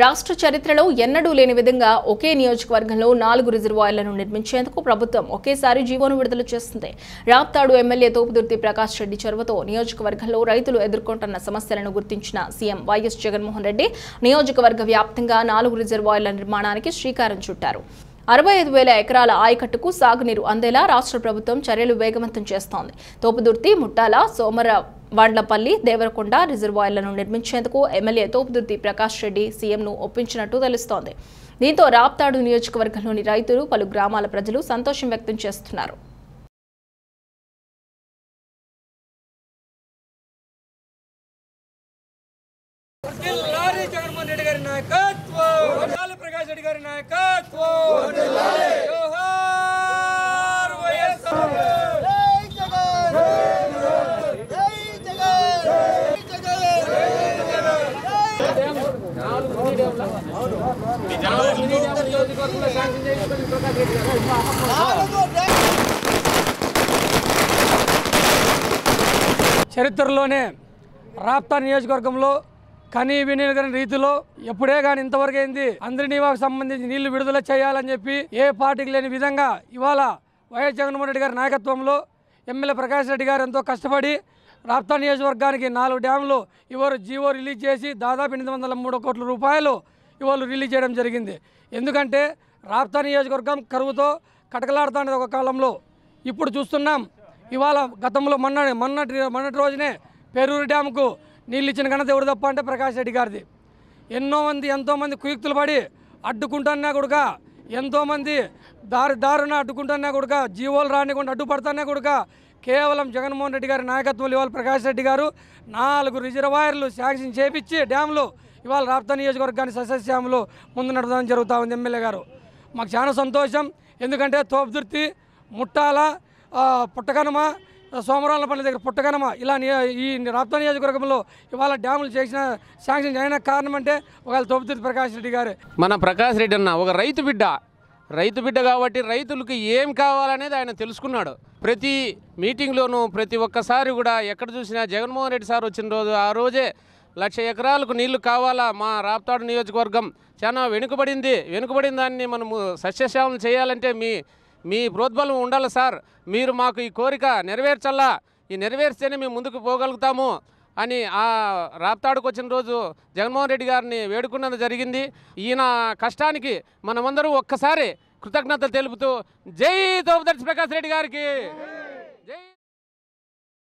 రాష్ట్ర చరిత్రలో ఎన్నడూ లేని విధంగా ఒకే నియోజకవర్గంలో నాలుగు రిజర్వాయర్లను నిర్మించేందుకు ప్రభుత్వం ఒకేసారి జీవోను విడుదల చేస్తుంది రాప్తాడు ఎమ్మెల్యే తోపుదుర్తి ప్రకాష్ రెడ్డి చొరవతో నియోజకవర్గంలో రైతులు ఎదుర్కొంటున్న సమస్యలను గుర్తించిన సీఎం వైఎస్ జగన్మోహన్ రెడ్డి నియోజకవర్గ వ్యాప్తంగా నాలుగు రిజర్వాయర్ల నిర్మాణానికి శ్రీకారం చుట్టారు అరవై ఐదు వేల ఎకరాల ఆయకట్టుకు సాగునీరు అందేలా రాష్ట్ర ప్రభుత్వం చర్యలు వేగవంతం చేస్తోంది తోపుదుర్తి ముట్టాల సోమరావు వాండ్లపల్లి దేవరకొండ రిజర్వాయర్లను నిర్మించేందుకు ఎమ్మెల్యే తోపుదుర్తి ప్రకాష్ రెడ్డి సీఎంను ఒప్పించినట్టు తెలుస్తోంది దీంతో రాప్తాడు నియోజకవర్గంలోని రైతులు పలు గ్రామాల ప్రజలు సంతోషం వ్యక్తం చేస్తున్నారు ప్రకాష్ రెడ్డి గారి నాయకత్వం ప్రకాష్ రెడ్డి గారి నాయకత్వం చరిత్రలోనే రాప్తా నియోజకవర్గంలో కనీ వినియోగం రీతిలో ఎప్పుడే కానీ ఇంతవరకు అయింది అందరి నివాకు సంబంధించి నీళ్లు విడుదల చేయాలని చెప్పి ఏ పార్టీకి లేని విధంగా ఇవాళ వైఎస్ జగన్మోహన్ రెడ్డి గారి నాయకత్వంలో ఎమ్మెల్యే ప్రకాష్ రెడ్డి గారు ఎంతో కష్టపడి రాప్తా నియోజకవర్గానికి నాలుగు డ్యాములు ఇవాళ జీవో రిలీజ్ చేసి దాదాపు ఎనిమిది వందల మూడు కోట్ల రూపాయలు ఇవాళ రిలీజ్ చేయడం జరిగింది ఎందుకంటే రాప్తా నియోజకవర్గం కరువుతో కటకలాడుతుంది ఒక కాలంలో ఇప్పుడు చూస్తున్నాం ఇవాళ గతంలో మొన్న మొన్నటి మొన్నటి రోజునే పేరూరు డ్యాంకు నీళ్ళు ఇచ్చిన ఘనత ఎవరు తప్ప అంటే ప్రకాష్ రెడ్డి గారిది ఎన్నో మంది ఎంతోమంది కుయుక్తులు పడి అడ్డుకుంటున్నా కొడుక ఎంతోమంది దారి దారుణ అడ్డుకుంటున్నా కొడుక జీవోలు రానికుండా అడ్డుపడుతున్నా కొడుక కేవలం జగన్మోహన్ రెడ్డి గారి నాయకత్వంలో ఇవాళ ప్రకాష్ రెడ్డి గారు నాలుగు రిజర్వాయర్లు శాంక్షన్ చేపించి డ్యాంలు ఇవాళ రాప్తా నియోజకవర్గాన్ని సస్యశ్యాములు ముందు నడవడం జరుగుతూ ఉంది ఎమ్మెల్యే గారు మాకు చాలా సంతోషం ఎందుకంటే తోపుదుర్తి ముట్టాల సోమరాల పల్లె దగ్గర పుట్టగనమ ఇలా ఈ రాప్త నియోజకవర్గంలో ఇవాళ డ్యాములు చేసిన శాంక్షన్ అయిన కారణం అంటే ఒకవేళ తోపుదుర్తి ప్రకాష్ రెడ్డి గారు మన ప్రకాష్ రెడ్డి అన్న ఒక రైతు బిడ్డ రైతు బిడ్డ కాబట్టి రైతులకు ఏం కావాలనేది ఆయన తెలుసుకున్నాడు ప్రతి మీటింగ్లోనూ ప్రతి ఒక్కసారి కూడా ఎక్కడ చూసినా జగన్మోహన్ రెడ్డి సార్ వచ్చిన రోజు ఆ రోజే లక్ష ఎకరాలకు నీళ్లు కావాలా మా రాప్తాడు నియోజకవర్గం చాలా వెనుకబడింది వెనుకబడిన దాన్ని మనము సస్యశ్యామం చేయాలంటే మీ మీ ప్రోద్బలం ఉండాలి సార్ మీరు మాకు ఈ కోరిక నెరవేర్చల్లా ఈ నెరవేర్స్తేనే మేము ముందుకు పోగలుగుతాము అని ఆ రాప్తాడుకు వచ్చిన రోజు జగన్మోహన్ రెడ్డి గారిని వేడుకున్నది జరిగింది ఈయన కష్టానికి మనమందరూ ఒక్కసారి కృతజ్ఞతలు తెలుపుతూ జై దోపదర్శి ప్రకాష్ రెడ్డి గారికి